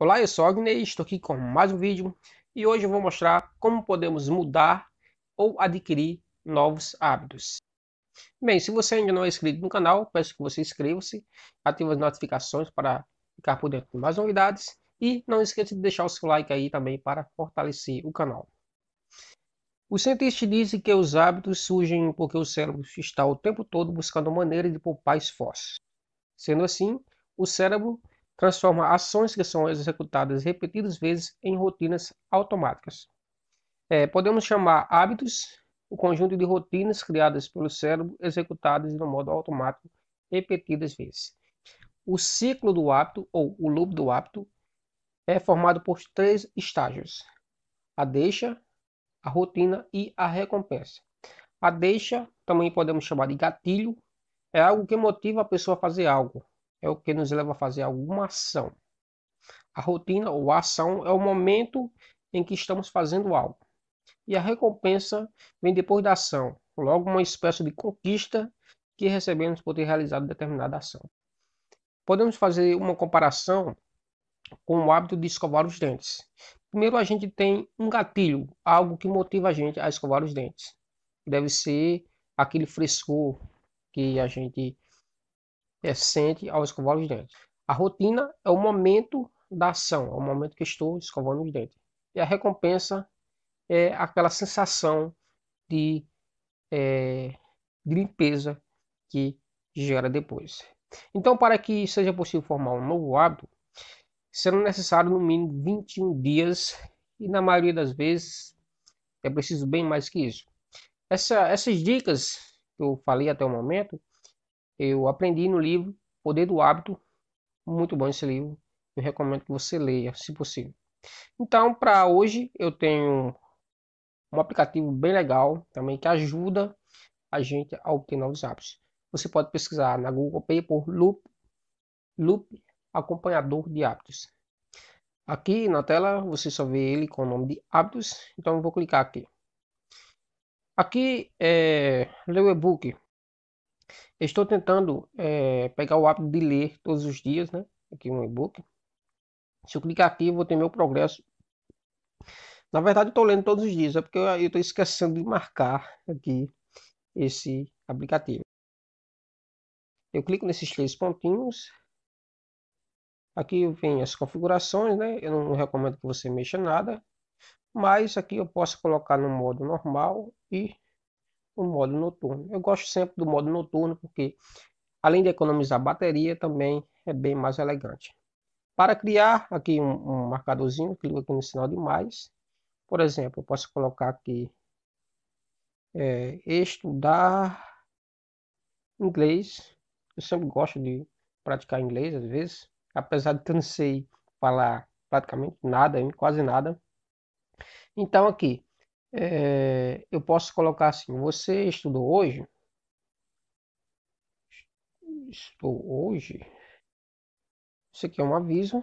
Olá, eu sou Agnes, estou aqui com mais um vídeo e hoje eu vou mostrar como podemos mudar ou adquirir novos hábitos. Bem, se você ainda não é inscrito no canal, peço que você inscreva-se, ative as notificações para ficar por dentro de mais novidades e não esqueça de deixar o seu like aí também para fortalecer o canal. Os cientistas dizem que os hábitos surgem porque o cérebro está o tempo todo buscando maneiras de poupar esforço. Sendo assim, o cérebro transforma ações que são executadas repetidas vezes em rotinas automáticas. É, podemos chamar hábitos o conjunto de rotinas criadas pelo cérebro executadas no modo automático repetidas vezes. O ciclo do hábito, ou o loop do hábito, é formado por três estágios: a deixa, a rotina e a recompensa. A deixa, também podemos chamar de gatilho, é algo que motiva a pessoa a fazer algo, é o que nos leva a fazer alguma ação. A rotina ou a ação é o momento em que estamos fazendo algo. E a recompensa vem depois da ação, logo uma espécie de conquista que recebemos por ter realizado determinada ação. Podemos fazer uma comparação com o hábito de escovar os dentes. Primeiro, a gente tem um gatilho, algo que motiva a gente a escovar os dentes. Deve ser aquele frescor que a gente eficiente ao escovar os dentes. A rotina é o momento da ação, é o momento que estou escovando os dentes. E a recompensa é aquela sensação de, é, de limpeza que gera depois. Então, para que seja possível formar um novo hábito, serão necessários no mínimo 21 dias e, na maioria das vezes, é preciso bem mais que isso. Essa, essas dicas que eu falei até o momento eu aprendi no livro Poder do Hábito, muito bom esse livro. Eu recomendo que você leia, se possível. Então, para hoje, eu tenho um aplicativo bem legal também que ajuda a gente a obter novos hábitos. Você pode pesquisar na Google Play por Loop, Loop Acompanhador de Hábitos. Aqui na tela você só vê ele com o nome de hábitos, então eu vou clicar aqui. Aqui é eh, ler o e-book eu estou tentando é, pegar o hábito de ler todos os dias, né? Aqui um e-book. Se eu clicar aqui, eu vou ter meu progresso. Na verdade, estou lendo todos os dias, é porque eu estou esquecendo de marcar aqui esse aplicativo. Eu clico nesses três pontinhos. Aqui vem as configurações, né? Eu não recomendo que você mexa nada. Mas aqui eu posso colocar no modo normal e o modo noturno. Eu gosto sempre do modo noturno porque, além de economizar bateria, também é bem mais elegante. Para criar aqui um, um marcadorzinho, clico aqui no sinal de mais. Por exemplo, eu posso colocar aqui é, estudar inglês. Eu sempre gosto de praticar inglês às vezes, apesar de que eu não sei falar praticamente nada, quase nada. Então aqui, é, eu posso colocar assim: você estudou hoje? Estou hoje. Isso aqui é um aviso.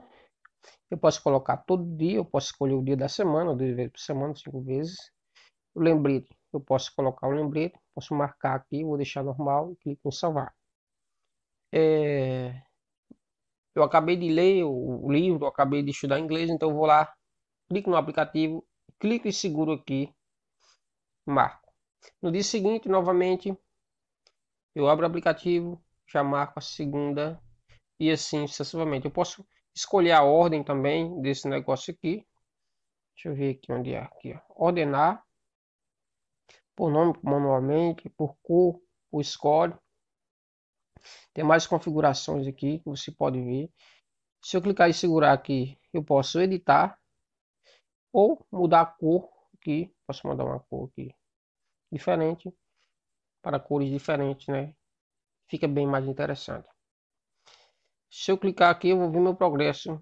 Eu posso colocar todo dia, eu posso escolher o dia da semana, duas vezes por semana, cinco vezes. O lembrete, eu posso colocar o lembrete, posso marcar aqui, vou deixar normal e clico em salvar. É... Eu acabei de ler o livro, acabei de estudar inglês, então vou lá, clico no aplicativo, clico e seguro aqui marco. No dia seguinte, novamente, eu abro o aplicativo, já marco a segunda e assim sucessivamente. Eu posso escolher a ordem também desse negócio aqui. Deixa eu ver aqui onde é. Aqui, ó. Ordenar por nome manualmente, por cor, o score. Tem mais configurações aqui que você pode ver. Se eu clicar e segurar aqui, eu posso editar ou mudar a cor aqui Posso mandar uma cor aqui diferente para cores diferentes, né? Fica bem mais interessante. Se eu clicar aqui, eu vou ver meu progresso.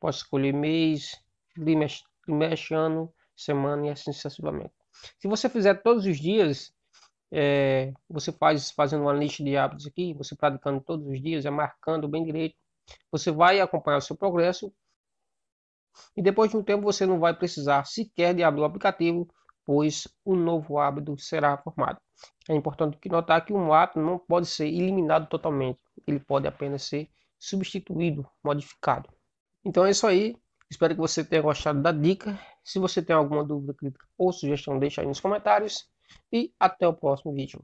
Posso escolher mês, trimestre, ano, semana e assim sucessivamente. Se você fizer todos os dias, é, você faz fazendo uma lista de hábitos aqui, você praticando todos os dias, é marcando bem direito. Você vai acompanhar o seu progresso e depois de um tempo você não vai precisar sequer de abrir o aplicativo, pois um novo hábito será formado. É importante notar que um hábito não pode ser eliminado totalmente, ele pode apenas ser substituído, modificado. Então é isso aí. Espero que você tenha gostado da dica. Se você tem alguma dúvida, crítica ou sugestão, deixe aí nos comentários. E até o próximo vídeo.